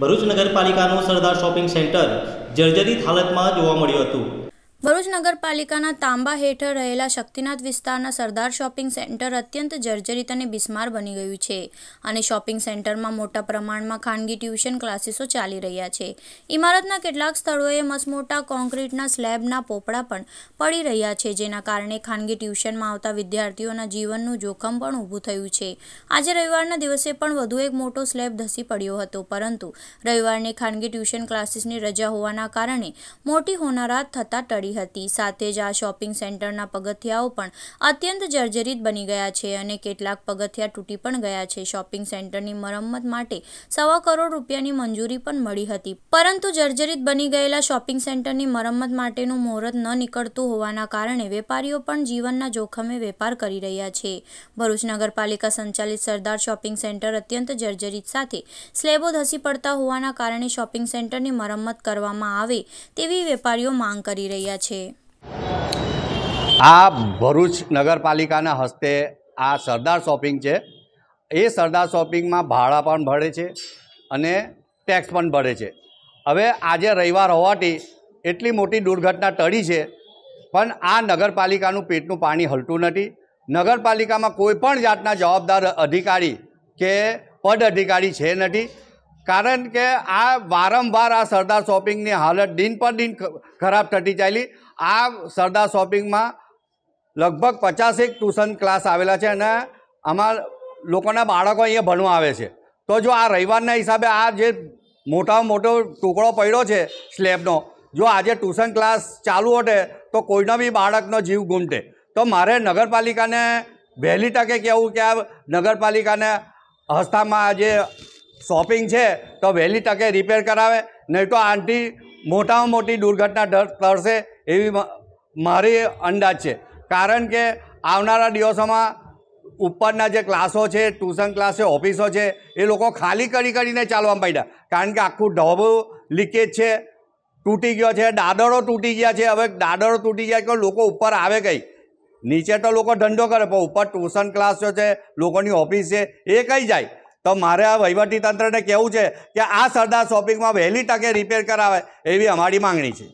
ભરૂચ નગરપાલિકાનું Sardar shopping centre જર્જરિત હાલતમાં જોવા મળ્યું હતું ભરૂચ નગરપાલિકાના તાંબા હેઠળ રહેલા શક્તિનાથ વિસ્તારના સરદાર શોપિંગ સેન્ટર અત્યંત જર્જરિત અને બિસ્માર બની ગયું છે અને શોપિંગ સેન્ટરમાં મોટા પ્રમાણમાં ખાનગી ટ્યુશન ક્લાસીસો ચાલી રહ્યા છે ઇમારતના કેટલાક સ્થળોએ મસમોટા કોન્ક્રીટના સ્લેબના પોપડા પણ પડી રહ્યા છે જેના કારણે ખાનગી ટ્યુશનમાં આવતા વિદ્યાર્થીઓના જીવનનું જોખમ પણ ઊભું થયું છે આજે રવિવારના દિવસે પણ વધુ એક મોટો સ્લેબ ધસી પડ્યો હતો પરંતુ રવિવારની ખાનગી ટ્યુશન ક્લાસીસની રજા હોવાના કારણે મોટી હોનારાત થતાં ટળી પડી હતી સાથે જ આ શોપિંગ સેન્ટરના પગથિયાઓ પણ અત્યંત જર્જરિત બની ગયા છે અને કેટલાક પગથિયા તૂટી પણ ગયા છે શોપિંગ સેન્ટરની મરમ્મત માટે સવા કરોડ રૂપિયાની મંજૂરી પણ મળી હતી પરંતુ જર્જરિત બની ગયેલા શોપિંગ સેન્ટરની મરમ્મત માટેનું મુહૂર્ત ન નીકળતું હોવાના કારણે વેપારીઓ પણ જીવનના જોખમે વેપાર કરી રહ્યા છે ભરૂચ નગરપાલિકા સંચાલિત સરદાર શોપિંગ સેન્ટર અત્યંત જર્જરિત સાથે સ્લેબો ધસી પડતા હોવાના કારણે શોપિંગ સેન્ટરની મરમ્મત કરવામાં આવે તેવી વેપારીઓ માંગ કરી રહ્યા છે રહ્યા છે આ ભરૂચ નગરપાલિકાના હસ્તે આ સરદાર શોપિંગ છે એ સરદાર શોપિંગમાં ભાડા પણ ભરે છે અને ટેક્સ પણ ભરે છે હવે આજે રવિવાર હોવાથી એટલી મોટી દુર્ઘટના ટળી છે પણ આ નગરપાલિકાનું પેટનું પાણી હલતું નથી નગરપાલિકામાં કોઈ પણ જાતના જવાબદાર અધિકારી કે પદ અધિકારી છે નથી કારણ કે આ વારંવાર આ સરદાર શોપિંગની હાલત દિન પર દિન ખરાબ થતી ચાલી આ સરદાર શોપિંગમાં લગભગ પચાસેક ટ્યુશન ક્લાસ આવેલા છે અને આમાં લોકોના બાળકો અહીંયા ભણવા આવે છે તો જો આ રવિવારના હિસાબે આ જે મોટામાં મોટો ટુકડો પડ્યો છે સ્લેબનો જો આજે ટ્યુશન ક્લાસ ચાલુ હોટે તો કોઈનો બી બાળકનો જીવ ગુમટે તો મારે નગરપાલિકાને વહેલી તકે કહેવું કે આ નગરપાલિકાને હસ્તામાં આજે શોપિંગ છે તો વહેલી તકે રિપેર કરાવે નહીં તો આંટી મોટામાં મોટી દુર્ઘટના થશે એવી મારી અંદાજ છે કારણ કે આવનારા દિવસોમાં ઉપરના જે ક્લાસો છે ટ્યુશન ક્લાસ છે ઓફિસો છે એ લોકો ખાલી કરી કરીને ચાલવા માંડ્યા કારણ કે આખું ઢોબું લીકેજ છે તૂટી ગયો છે દાદરો તૂટી ગયા છે હવે દાદરો તૂટી ગયા કે લોકો ઉપર આવે કંઈ નીચે તો લોકો ધંધો કરે પણ ઉપર ટ્યુશન ક્લાસો છે લોકોની ઓફિસ છે એ કઈ જાય તો મારે આ વહીવટીતંત્રને કહેવું છે કે આ સરદાર શોપિંગમાં વહેલી તકે રિપેર કરાવે એવી અમારી માંગણી છે